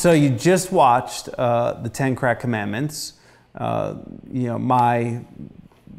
So you just watched uh, the Ten Crack Commandments, uh, you know my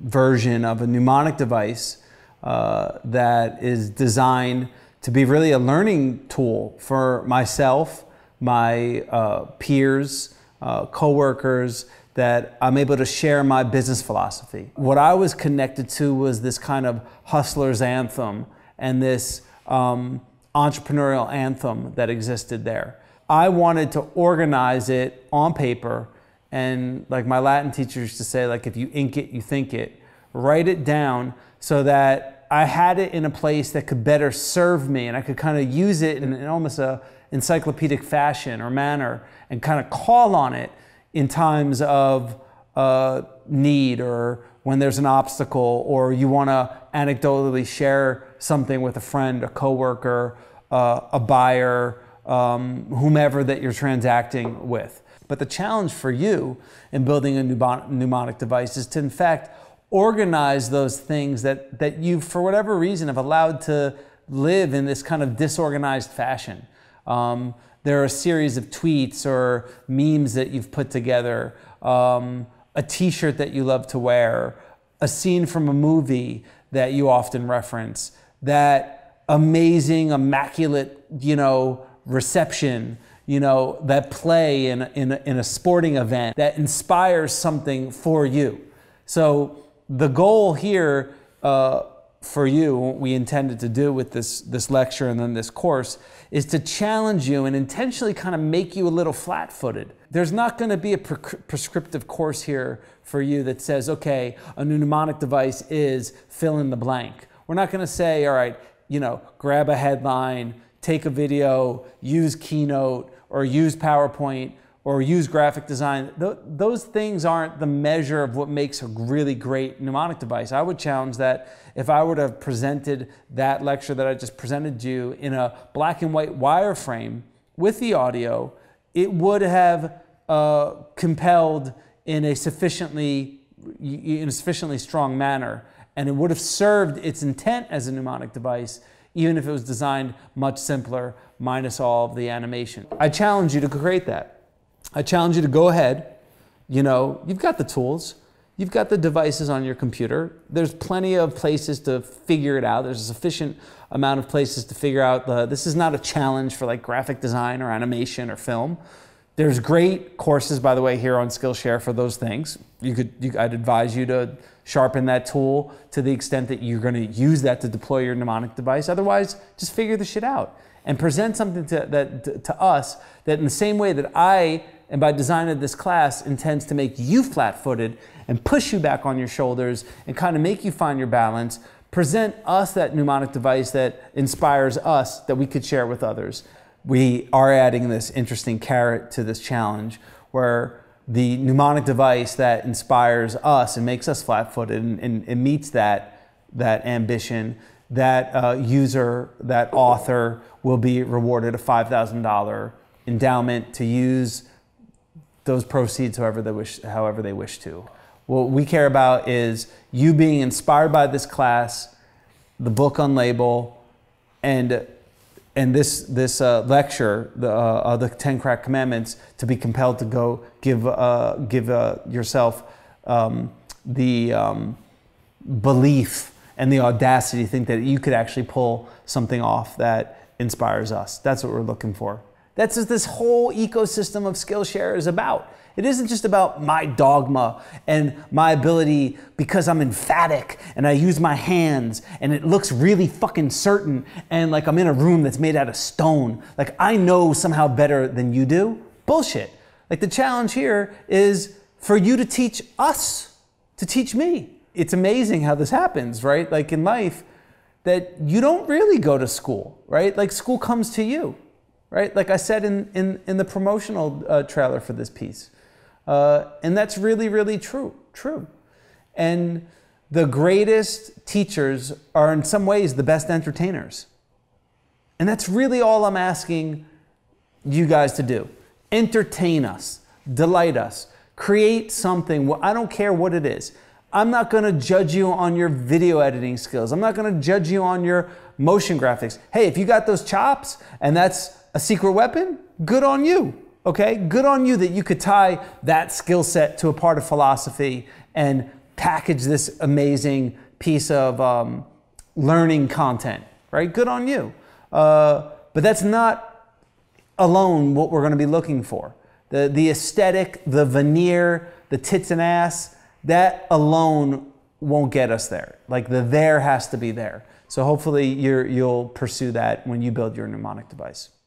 version of a mnemonic device uh, that is designed to be really a learning tool for myself, my uh, peers, uh, coworkers. That I'm able to share my business philosophy. What I was connected to was this kind of hustler's anthem and this um, entrepreneurial anthem that existed there. I wanted to organize it on paper. And like my Latin teacher used to say, like if you ink it, you think it. Write it down so that I had it in a place that could better serve me and I could kind of use it in, in almost a encyclopedic fashion or manner and kind of call on it in times of uh, need or when there's an obstacle or you want to anecdotally share something with a friend, a coworker, uh, a buyer, um, whomever that you're transacting with. But the challenge for you in building a mnemonic device is to, in fact, organize those things that, that you, for whatever reason, have allowed to live in this kind of disorganized fashion. Um, there are a series of tweets or memes that you've put together, um, a t shirt that you love to wear, a scene from a movie that you often reference, that amazing, immaculate, you know, reception, you know, that play in, in, in a sporting event that inspires something for you. So the goal here uh, for you, what we intended to do with this, this lecture and then this course, is to challenge you and intentionally kind of make you a little flat footed. There's not going to be a pre prescriptive course here for you that says, okay, a mnemonic device is fill in the blank. We're not going to say, all right, you know, grab a headline, take a video, use Keynote, or use PowerPoint, or use graphic design. Th those things aren't the measure of what makes a really great mnemonic device. I would challenge that if I would have presented that lecture that I just presented you in a black and white wireframe with the audio, it would have uh, compelled in a sufficiently in a sufficiently strong manner, and it would have served its intent as a mnemonic device even if it was designed much simpler, minus all of the animation. I challenge you to create that. I challenge you to go ahead. You know, you've got the tools. You've got the devices on your computer. There's plenty of places to figure it out. There's a sufficient amount of places to figure out the, this is not a challenge for like graphic design or animation or film. There's great courses, by the way, here on Skillshare for those things. You could, you, I'd advise you to sharpen that tool to the extent that you're going to use that to deploy your mnemonic device. Otherwise, just figure the shit out and present something to, that, to, to us that, in the same way that I and by design of this class intends to make you flat-footed and push you back on your shoulders and kind of make you find your balance present us that mnemonic device that inspires us that we could share with others we are adding this interesting carrot to this challenge where the mnemonic device that inspires us and makes us flat-footed and, and, and meets that, that ambition, that uh, user, that author will be rewarded a $5,000 endowment to use those proceeds however they wish, however they wish to. What we care about is you being inspired by this class, the book on label, and and this this uh, lecture, the uh, uh, the Ten Crack Commandments, to be compelled to go give uh, give uh, yourself um, the um, belief and the audacity to think that you could actually pull something off that inspires us. That's what we're looking for. That's what this whole ecosystem of Skillshare is about. It isn't just about my dogma and my ability because I'm emphatic and I use my hands and it looks really fucking certain and like I'm in a room that's made out of stone. Like I know somehow better than you do. Bullshit. Like the challenge here is for you to teach us to teach me. It's amazing how this happens, right? Like in life, that you don't really go to school, right? Like school comes to you right? Like I said in, in, in the promotional uh, trailer for this piece. Uh, and that's really, really true, true. And the greatest teachers are in some ways the best entertainers. And that's really all I'm asking you guys to do. Entertain us, delight us, create something. I don't care what it is. I'm not going to judge you on your video editing skills. I'm not going to judge you on your motion graphics. Hey, if you got those chops and that's a secret weapon, good on you. Okay, good on you that you could tie that skill set to a part of philosophy and package this amazing piece of um, learning content, right? Good on you. Uh, but that's not alone what we're going to be looking for. The, the aesthetic, the veneer, the tits and ass, that alone won't get us there. Like the there has to be there. So hopefully you will pursue that when you build your mnemonic device.